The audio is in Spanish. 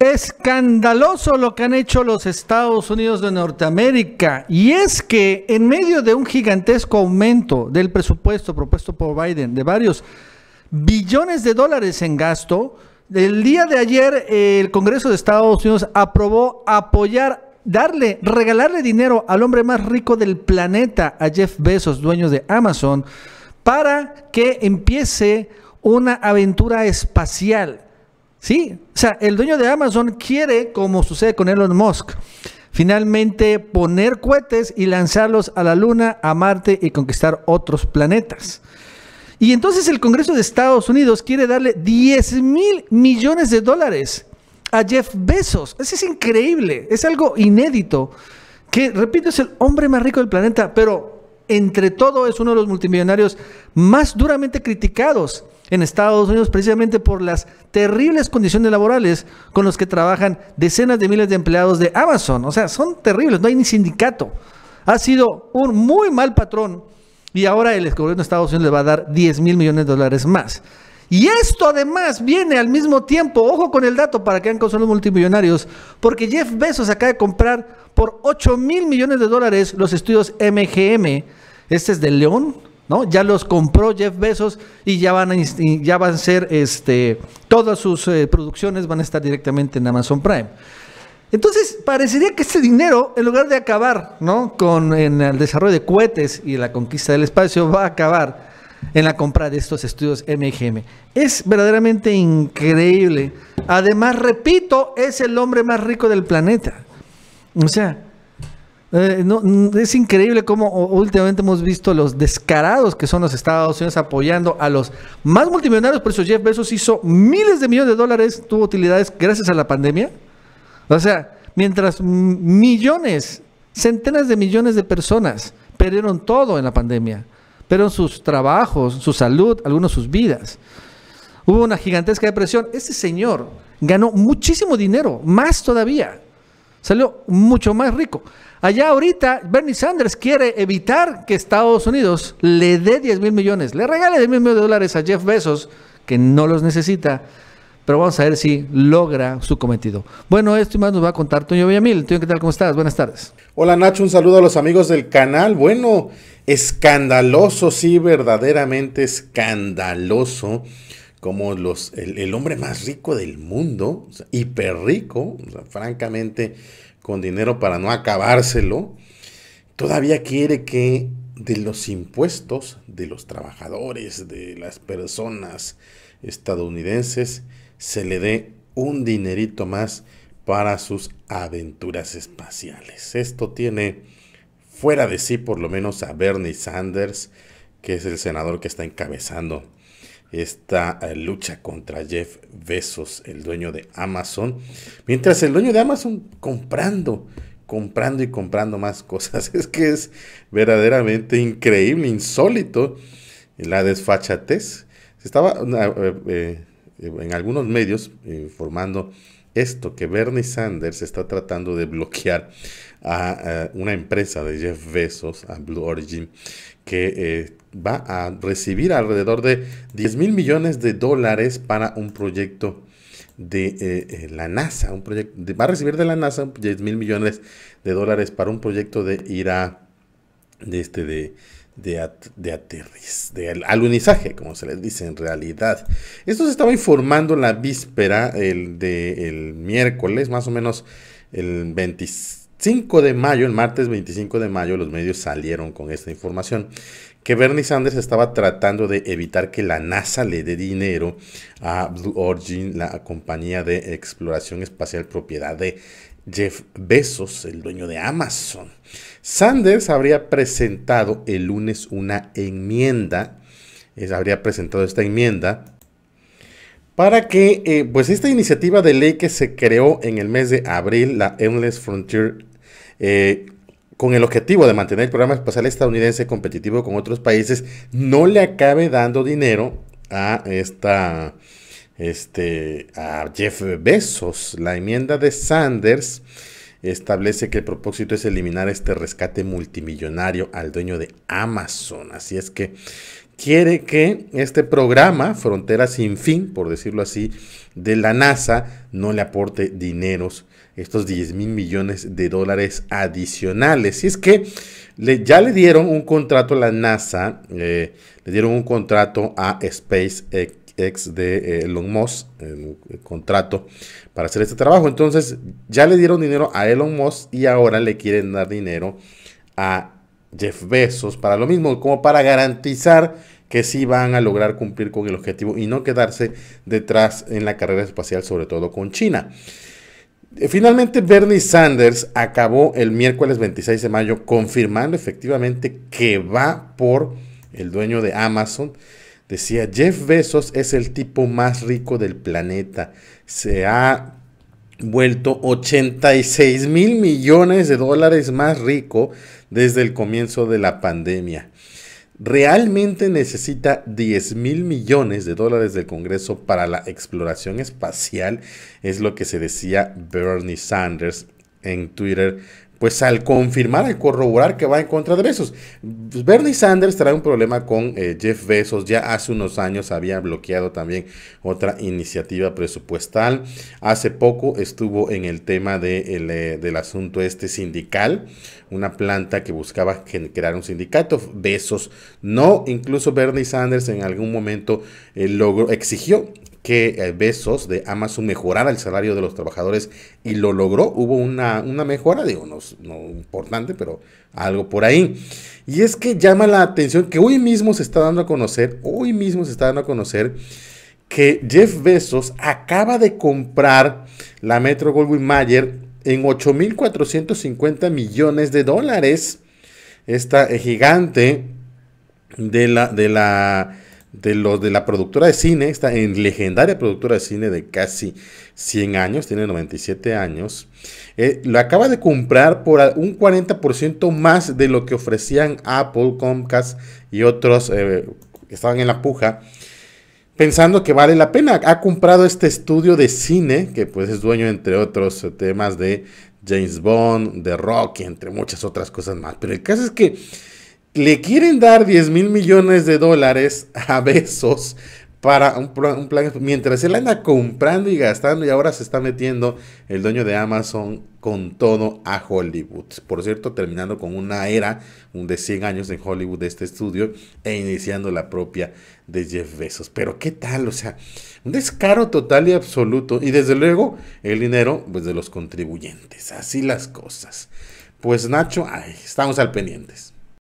Escandaloso lo que han hecho los Estados Unidos de Norteamérica. Y es que en medio de un gigantesco aumento del presupuesto propuesto por Biden de varios billones de dólares en gasto, el día de ayer el Congreso de Estados Unidos aprobó apoyar, darle, regalarle dinero al hombre más rico del planeta, a Jeff Bezos, dueño de Amazon, para que empiece una aventura espacial. Sí, o sea, el dueño de Amazon quiere, como sucede con Elon Musk, finalmente poner cohetes y lanzarlos a la Luna, a Marte y conquistar otros planetas. Y entonces el Congreso de Estados Unidos quiere darle 10 mil millones de dólares a Jeff Bezos. Eso es increíble, es algo inédito, que repito, es el hombre más rico del planeta, pero entre todo es uno de los multimillonarios más duramente criticados en Estados Unidos precisamente por las terribles condiciones laborales con los que trabajan decenas de miles de empleados de Amazon. O sea, son terribles, no hay ni sindicato. Ha sido un muy mal patrón y ahora el gobierno de Estados Unidos le va a dar 10 mil millones de dólares más. Y esto además viene al mismo tiempo, ojo con el dato para que han con los multimillonarios, porque Jeff Bezos acaba de comprar por 8 mil millones de dólares los estudios MGM. Este es de León, ya los compró Jeff Bezos y ya van a, ya van a ser, este, todas sus eh, producciones van a estar directamente en Amazon Prime. Entonces, parecería que este dinero, en lugar de acabar ¿no? con el desarrollo de cohetes y la conquista del espacio, va a acabar en la compra de estos estudios MGM. Es verdaderamente increíble. Además, repito, es el hombre más rico del planeta. O sea, eh, no, mm, es increíble cómo últimamente hemos visto los descarados que son los Estados Unidos apoyando a los más multimillonarios. Por eso Jeff Bezos hizo miles de millones de dólares, tuvo utilidades gracias a la pandemia. O sea, mientras millones, centenas de millones de personas perdieron todo en la pandemia, perdieron sus trabajos, su salud, algunos sus vidas. Hubo una gigantesca depresión. Este señor ganó muchísimo dinero, más todavía. Salió mucho más rico. Allá ahorita Bernie Sanders quiere evitar que Estados Unidos le dé 10 mil millones, le regale 10 mil millones de dólares a Jeff Bezos, que no los necesita. Pero vamos a ver si logra su cometido. Bueno, esto y más nos va a contar Toño Villamil. Toño, ¿qué tal? ¿Cómo estás? Buenas tardes. Hola Nacho, un saludo a los amigos del canal. Bueno, escandaloso, sí, verdaderamente escandaloso como los, el, hombre más rico del mundo, hiper rico, francamente con dinero para no acabárselo, todavía quiere que de los impuestos de los trabajadores, de las personas estadounidenses, se le dé un dinerito más para sus aventuras espaciales. Esto tiene fuera de sí por lo menos a Bernie Sanders, que es el senador que está encabezando esta eh, lucha contra Jeff Bezos, el dueño de Amazon. Mientras el dueño de Amazon comprando, comprando y comprando más cosas. Es que es verdaderamente increíble, insólito la desfachatez. Se estaba eh, eh, en algunos medios informando esto, que Bernie Sanders está tratando de bloquear a, eh, una empresa de Jeff Bezos, a Blue Origin, que eh, va a recibir alrededor de 10 mil millones de dólares para un proyecto de eh, la NASA, un va a recibir de la NASA 10 mil millones de dólares para un proyecto de ir a de este de de, aterriz, de alunizaje, como se les dice en realidad. Esto se estaba informando la víspera el de el miércoles, más o menos el 26 5 de mayo, el martes 25 de mayo, los medios salieron con esta información, que Bernie Sanders estaba tratando de evitar que la NASA le dé dinero a Blue Origin, la compañía de exploración espacial propiedad de Jeff Bezos, el dueño de Amazon. Sanders habría presentado el lunes una enmienda, habría presentado esta enmienda para que eh, pues esta iniciativa de ley que se creó en el mes de abril, la Endless Frontier eh, con el objetivo de mantener el programa espacial estadounidense competitivo con otros países, no le acabe dando dinero a esta este, a Jeff Bezos. La enmienda de Sanders establece que el propósito es eliminar este rescate multimillonario al dueño de Amazon. Así es que quiere que este programa, Frontera sin fin, por decirlo así, de la NASA, no le aporte dineros estos 10 mil millones de dólares adicionales. Y es que ya le dieron un contrato a la NASA, eh, le dieron un contrato a SpaceX de eh, Elon Musk, el, contrato para hacer este trabajo. Entonces ya le dieron dinero a Elon Musk y ahora le quieren dar dinero a Jeff Bezos para lo mismo, como para garantizar que sí van a lograr cumplir con el objetivo y no quedarse detrás en la carrera espacial, sobre todo con China. Eh, finalmente, Bernie Sanders acabó el miércoles 26 de mayo confirmando efectivamente que va por el dueño de Amazon. Decía, Jeff Bezos es el tipo más rico del planeta. Se ha vuelto 86 mil millones de dólares más rico desde el comienzo de la pandemia. ¿Realmente necesita 10 mil millones de dólares del Congreso para la exploración espacial? Es lo que se decía Bernie Sanders en Twitter pues al confirmar, al corroborar que va en contra de Besos. Pues Bernie Sanders trae un problema con eh, Jeff Besos. Ya hace unos años había bloqueado también otra iniciativa presupuestal. Hace poco estuvo en el tema eh, del asunto este sindical, una planta que buscaba crear un sindicato. Besos no, incluso Bernie Sanders en algún momento eh, logró, exigió que eh, Besos de Amazon mejorara el salario de los trabajadores y lo logró. Hubo una, mejora, digo, no, no importante, pero algo por ahí. Y es que llama la atención que hoy mismo se está dando a conocer, hoy mismo se está dando a conocer que Jeff Bezos acaba de comprar la Metro Goldwyn Mayer en 8.450 millones de dólares. Esta eh, gigante de la, de la de los de la productora de cine, esta en legendaria productora de cine de casi 100 años, tiene 97 años, eh, lo acaba de comprar por un 40% más de lo que ofrecían Apple, Comcast y otros eh, que estaban en la puja, pensando que vale la pena. Ha comprado este estudio de cine, que pues es dueño entre otros eh, temas de James Bond, de Rocky, entre muchas otras cosas más. Pero el caso es que le quieren dar 10 mil millones de dólares a Besos para un plan, mientras él anda comprando y gastando y ahora se está metiendo el dueño de Amazon con todo a Hollywood. Por cierto, terminando con una era de 100 años en Hollywood de este estudio e iniciando la propia de Jeff Bezos. Pero qué tal, o sea, un descaro total y absoluto y desde luego el dinero pues, de los contribuyentes. Así las cosas. Pues Nacho, estamos al pendientes.